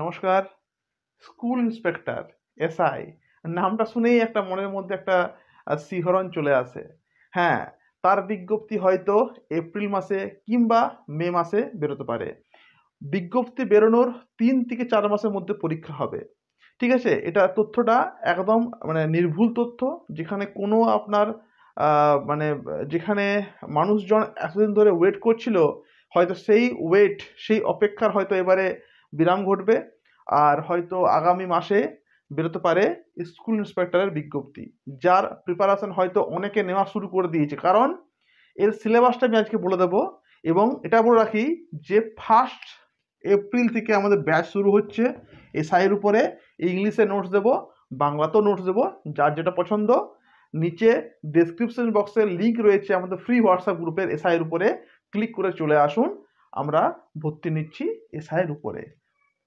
নমস্কার school inspector SI নামটা শুনেই একটা মনের মধ্যে একটা শিহরণ চলে আসে হ্যাঁ তার বিজ্ঞপ্তি হয়তো এপ্রিল মাসে কিংবা মে মাসে বেরোতে পারে বিজ্ঞপ্তি বেরোনোর তিন থেকে চার মাসের মধ্যে পরীক্ষা হবে ঠিক আছে এটা তথ্যটা একদম মানে নির্ভুল তথ্য যেখানে কোনো আপনার মানে যেখানে মানুষজন এতদিন ধরে ওয়েট করছিল হয়তো সেই ওয়েট সেই অপেক্ষার হয়তো এবারে বিরাম ঘটবে আর হয়তো আগামী মাসে বেরোতে পারে স্কুল ইন্সপেক্টরের বিজ্ঞপ্তি যার প্রিপারেশন হয়তো অনেকে নেওয়া শুরু করে দিয়েছে কারণ এর সিলেবাসটা আমি আজকে বলে দেবো এবং এটা বলে রাখি যে ফার্স্ট এপ্রিল থেকে আমাদের ব্যাচ শুরু হচ্ছে এই সাইয়ের উপরে ইংলিশে নোটস দেবো বাংলাতেও নোটস দেবো যার যেটা পছন্দ নিচে ডেসক্রিপশন বক্সের লিঙ্ক রয়েছে আমাদের ফ্রি হোয়াটসঅ্যাপ গ্রুপের এসআইয়ের উপরে ক্লিক করে চলে আসুন আমরা ভর্তি নিচ্ছি এসআইয়ের উপরে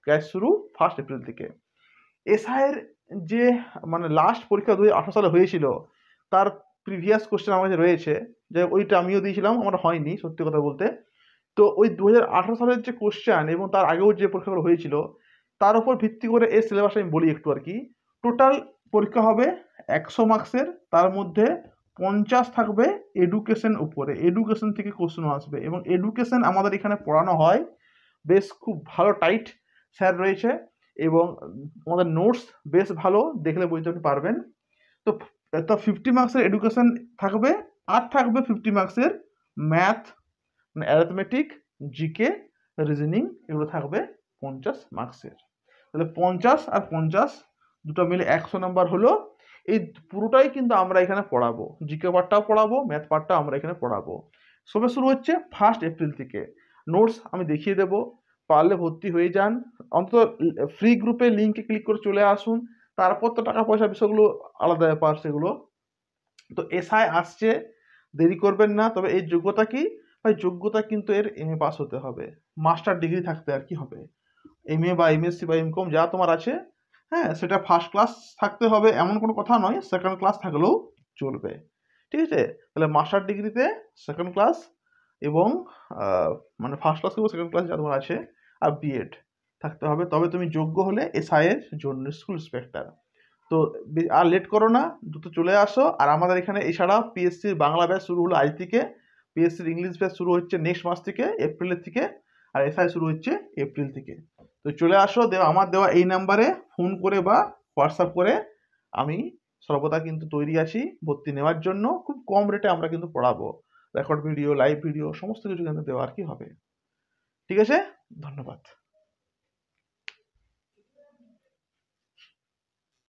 ক্যাচ শুরু ফার্স্ট এপ্রিল থেকে এসআইয়ের যে মানে লাস্ট পরীক্ষা দু হাজার সালে হয়েছিল তার প্রিভিয়াস কোশ্চেন আমার কাছে রয়েছে যে ওইটা আমিও দিয়েছিলাম আমার হয়নি সত্যি কথা বলতে তো ওই দু সালের যে কোশ্চেন এবং তার আগেও যে পরীক্ষাগুলো হয়েছিল তার উপর ভিত্তি করে এই সিলেবাস আমি বলি একটু আর কি টোটাল পরীক্ষা হবে একশো মার্কসের তার মধ্যে পঞ্চাশ থাকবে এডুকেশন উপরে এডুকেশন থেকে কোশ্চেন আসবে এবং এডুকেশন আমাদের এখানে পড়ানো হয় বেশ খুব ভালো টাইট স্যার রয়েছে এবং আমাদের নোটস বেশ ভালো দেখলে বুঝতে পারবেন তো ফিফটি মার্কসের এডুকেশন থাকবে আর থাকবে ফিফটি মার্কসের ম্যাথ মানে অ্যারাথমেটিক জিকে রিজনিং এগুলো থাকবে পঞ্চাশ মার্কসের তাহলে পঞ্চাশ আর পঞ্চাশ দুটো মিলে একশো নাম্বার হলো এই পুরোটাই কিন্তু আমরা এখানে পড়াবো জিকে পার্টটাও পড়াবো ম্যাথ পার্টটাও আমরা এখানে পড়াবো সবে শুরু হচ্ছে ফার্স্ট এপ্রিল থেকে নোটস আমি দেখিয়ে দেবো পারলে ভর্তি হয়ে যান অন্তত ফ্রি গ্রুপে লিঙ্কে ক্লিক করে চলে আসুন তারপর তো টাকা পয়সা বিষয়গুলো আলাদা ব্যাপার সেগুলো তো এসআই আসছে দেরি করবেন না তবে এই যোগ্যতা কি ভাই যোগ্যতা কিন্তু এর এম এ পাস হতে হবে মাস্টার ডিগ্রি থাকতে আর কি হবে এম এ বা এমএসসি বা এমকম যা তোমার আছে হ্যাঁ সেটা ফার্স্ট ক্লাস থাকতে হবে এমন কোনো কথা নয় সেকেন্ড ক্লাস থাকলেও চলবে ঠিক আছে তাহলে মাস্টার ডিগ্রিতে সেকেন্ড ক্লাস এবং মানে ফার্স্ট ক্লাস কিংবা সেকেন্ড ক্লাস যা তোমার আছে আর বিএড থাকতে হবে তবে তুমি যোগ্য হলে এসআইয়ের জন্য স্কুল ইন্সপেক্টর তো আর লেট করো না দ্রুত চলে আসো আর আমাদের এখানে এছাড়া পিএসসির বাংলা ব্যাচ শুরু হলো আজ থেকে পিএসসির ইংলিশ ব্যাচ শুরু হচ্ছে নেক্সট মাস থেকে এপ্রিলের থেকে আর এসআই শুরু হচ্ছে এপ্রিল থেকে তো চলে আসো দেওয়া আমার দেওয়া এই নাম্বারে ফোন করে বা হোয়াটসঅ্যাপ করে আমি সর্বদা কিন্তু তৈরি আছি ভর্তি নেওয়ার জন্য খুব কম রেটে আমরা কিন্তু পড়াবো রেকর্ড ভিডিও লাইভ ভিডিও সমস্ত কিছু কিন্তু দেওয়া আর কি হবে ঠিক আছে ধন্যবাদ